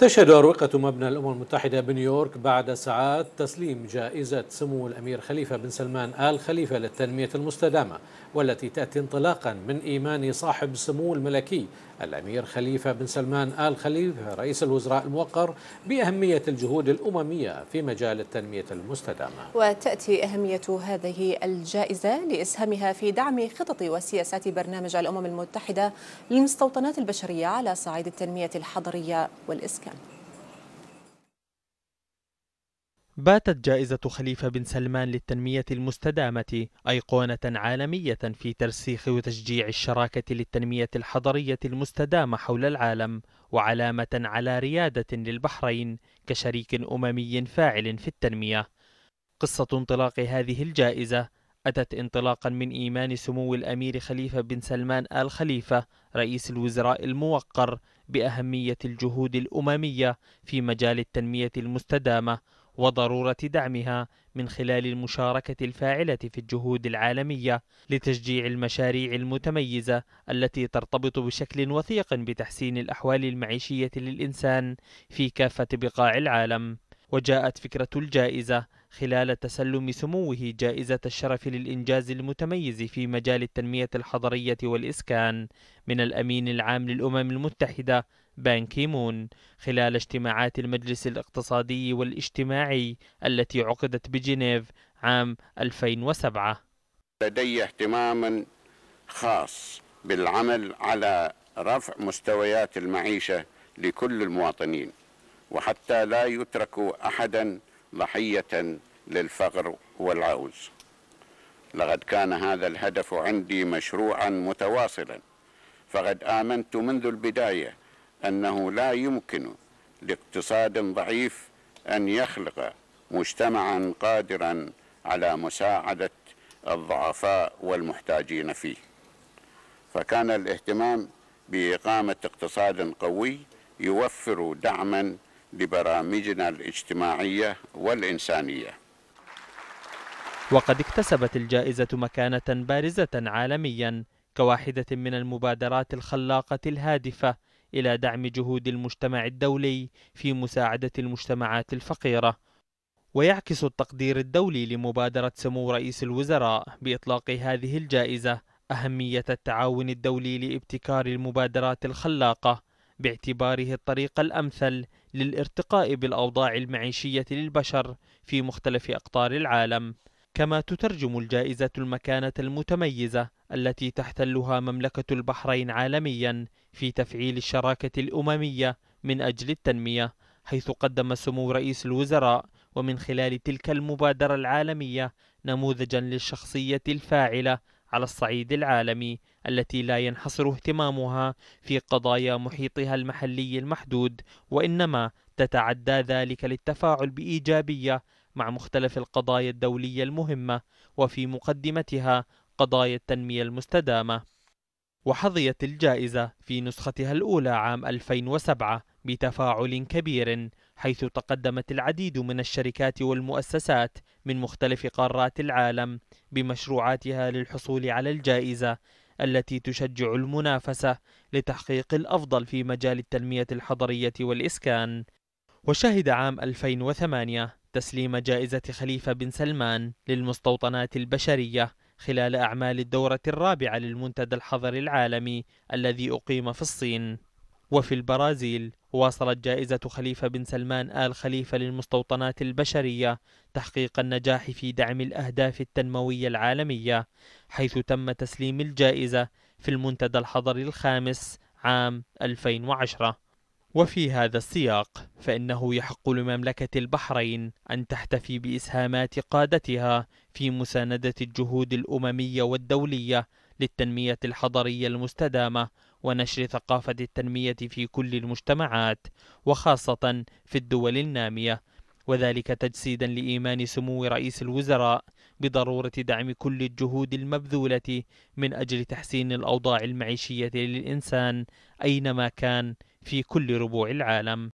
تشهد أروقة مبنى الأمم المتحدة بنيويورك بعد ساعات تسليم جائزة سمو الأمير خليفة بن سلمان آل خليفة للتنمية المستدامة والتي تأتي انطلاقا من إيمان صاحب سمو الملكي الأمير خليفة بن سلمان آل خليفة رئيس الوزراء الموقر بأهمية الجهود الأممية في مجال التنمية المستدامة وتأتي أهمية هذه الجائزة لإسهامها في دعم خطط وسياسات برنامج الأمم المتحدة للمستوطنات البشرية على صعيد التنمية الحضرية والإسكان الإسلام باتت جائزة خليفة بن سلمان للتنمية المستدامة أيقونة عالمية في ترسيخ وتشجيع الشراكة للتنمية الحضرية المستدامة حول العالم وعلامة على ريادة للبحرين كشريك أممي فاعل في التنمية قصة انطلاق هذه الجائزة أتت انطلاقا من إيمان سمو الأمير خليفة بن سلمان آل خليفة رئيس الوزراء الموقر بأهمية الجهود الأممية في مجال التنمية المستدامة وضرورة دعمها من خلال المشاركة الفاعلة في الجهود العالمية لتشجيع المشاريع المتميزة التي ترتبط بشكل وثيق بتحسين الأحوال المعيشية للإنسان في كافة بقاع العالم وجاءت فكرة الجائزة خلال تسلم سموه جائزة الشرف للإنجاز المتميز في مجال التنمية الحضرية والإسكان من الأمين العام للأمم المتحدة بان كيمون خلال اجتماعات المجلس الاقتصادي والاجتماعي التي عقدت بجنيف عام 2007 لدي اهتمام خاص بالعمل على رفع مستويات المعيشة لكل المواطنين وحتى لا يترك أحدا ضحية للفقر والعوز لقد كان هذا الهدف عندي مشروعا متواصلا فقد آمنت منذ البداية أنه لا يمكن لاقتصاد ضعيف أن يخلق مجتمعا قادرا على مساعدة الضعفاء والمحتاجين فيه فكان الاهتمام بإقامة اقتصاد قوي يوفر دعما لبرامجنا الاجتماعية والإنسانية وقد اكتسبت الجائزة مكانة بارزة عالميا كواحدة من المبادرات الخلاقة الهادفة إلى دعم جهود المجتمع الدولي في مساعدة المجتمعات الفقيرة ويعكس التقدير الدولي لمبادرة سمو رئيس الوزراء بإطلاق هذه الجائزة أهمية التعاون الدولي لابتكار المبادرات الخلاقة باعتباره الطريق الأمثل للارتقاء بالأوضاع المعيشية للبشر في مختلف أقطار العالم كما تترجم الجائزة المكانة المتميزة التي تحتلها مملكة البحرين عالميا في تفعيل الشراكة الأممية من أجل التنمية حيث قدم سمو رئيس الوزراء ومن خلال تلك المبادرة العالمية نموذجا للشخصية الفاعلة على الصعيد العالمي التي لا ينحصر اهتمامها في قضايا محيطها المحلي المحدود وإنما تتعدى ذلك للتفاعل بإيجابية مع مختلف القضايا الدولية المهمة وفي مقدمتها قضايا التنمية المستدامة وحظيت الجائزة في نسختها الأولى عام 2007 بتفاعل كبير حيث تقدمت العديد من الشركات والمؤسسات من مختلف قارات العالم بمشروعاتها للحصول على الجائزة التي تشجع المنافسة لتحقيق الأفضل في مجال التنمية الحضرية والإسكان وشهد عام 2008 تسليم جائزة خليفة بن سلمان للمستوطنات البشرية خلال أعمال الدورة الرابعة للمنتدى الحضري العالمي الذي أقيم في الصين وفي البرازيل واصلت جائزة خليفة بن سلمان آل خليفة للمستوطنات البشرية تحقيق النجاح في دعم الأهداف التنموية العالمية حيث تم تسليم الجائزة في المنتدى الحضري الخامس عام 2010 وفي هذا السياق فإنه يحق لمملكة البحرين أن تحتفي بإسهامات قادتها في مساندة الجهود الأممية والدولية للتنمية الحضرية المستدامة ونشر ثقافة التنمية في كل المجتمعات وخاصة في الدول النامية وذلك تجسيدا لإيمان سمو رئيس الوزراء بضرورة دعم كل الجهود المبذولة من أجل تحسين الأوضاع المعيشية للإنسان أينما كان في كل ربوع العالم